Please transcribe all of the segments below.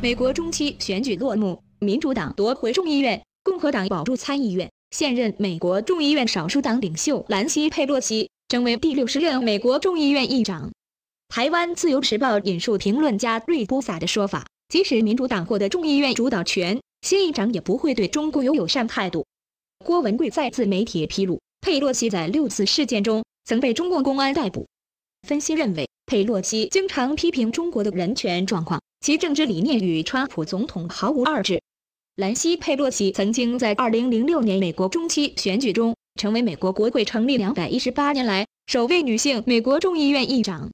美国中期选举落幕，民主党夺回众议院，共和党保住参议院。现任美国众议院少数党领袖兰西佩洛西成为第六十任美国众议院议长。台湾《自由时报》引述评论家瑞波萨的说法，即使民主党获得众议院主导权，新议长也不会对中共有友善态度。郭文贵在自媒体披露，佩洛西在六次事件中曾被中共公安逮捕。分析认为，佩洛西经常批评中国的人权状况。其政治理念与川普总统毫无二致。兰西佩洛西曾经在二零零六年美国中期选举中成为美国国会成立两百一十八年来首位女性美国众议院议长。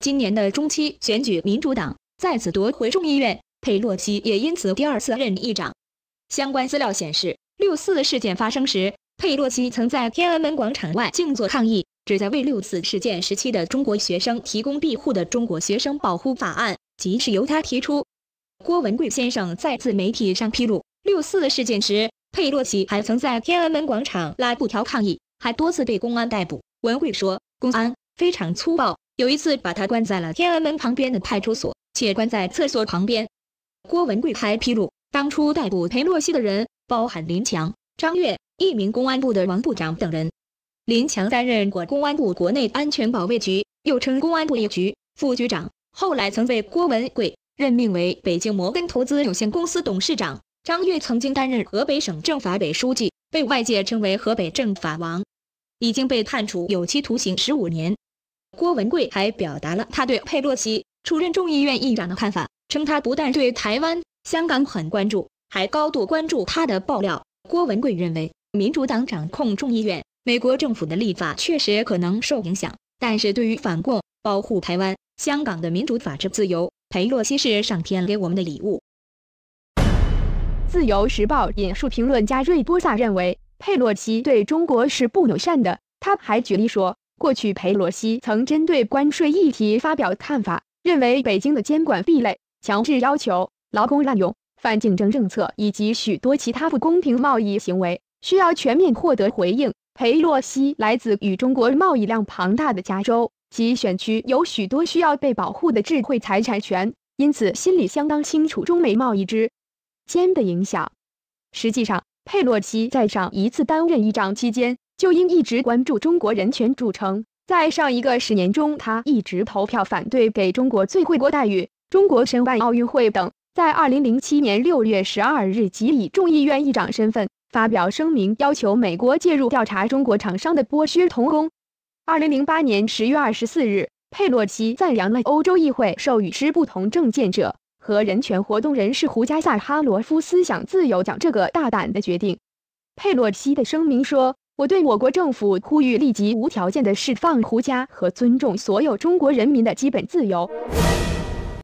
今年的中期选举，民主党再次夺回众议院，佩洛西也因此第二次任议长。相关资料显示，六四事件发生时，佩洛西曾在天安门广场外静坐抗议，旨在为六次事件时期的中国学生提供庇护的《中国学生保护法案》。即是由他提出。郭文贵先生在自媒体上披露六四事件时，佩洛西还曾在天安门广场拉布条抗议，还多次被公安逮捕。文贵说，公安非常粗暴，有一次把他关在了天安门旁边的派出所，且关在厕所旁边。郭文贵还披露，当初逮捕佩洛西的人，包含林强、张越、一名公安部的王部长等人。林强担任过公安部国内安全保卫局，又称公安部一局副局长。后来曾被郭文贵任命为北京摩根投资有限公司董事长。张越曾经担任河北省政法委书记，被外界称为“河北政法王”，已经被判处有期徒刑十五年。郭文贵还表达了他对佩洛西出任众议院议长的看法，称他不但对台湾、香港很关注，还高度关注他的爆料。郭文贵认为，民主党掌控众议院，美国政府的立法确实可能受影响，但是对于反共。保护台湾、香港的民主、法治、自由。裴洛西是上天给我们的礼物。《自由时报》引述评论家瑞波萨认为，佩洛西对中国是不友善的。他还举例说，过去佩洛西曾针对关税议题发表看法，认为北京的监管壁垒、强制要求、劳工滥用、反竞争政策以及许多其他不公平贸易行为，需要全面获得回应。佩洛西来自与中国贸易量庞大的加州。及选区有许多需要被保护的智慧财产权，因此心里相当清楚中美贸易之间的影响。实际上，佩洛西在上一次担任议长期间，就应一直关注中国人权著称。在上一个十年中，他一直投票反对给中国最惠国待遇、中国申办奥运会等。在二零零七年六月十二日，即以众议院议长身份发表声明，要求美国介入调查中国厂商的剥削童工。二零零八年十月二十四日，佩洛西赞扬了欧洲议会授予之不同政见者和人权活动人士胡加萨哈罗夫思想自由奖这个大胆的决定。佩洛西的声明说：“我对我国政府呼吁立即无条件的释放胡加和尊重所有中国人民的基本自由。”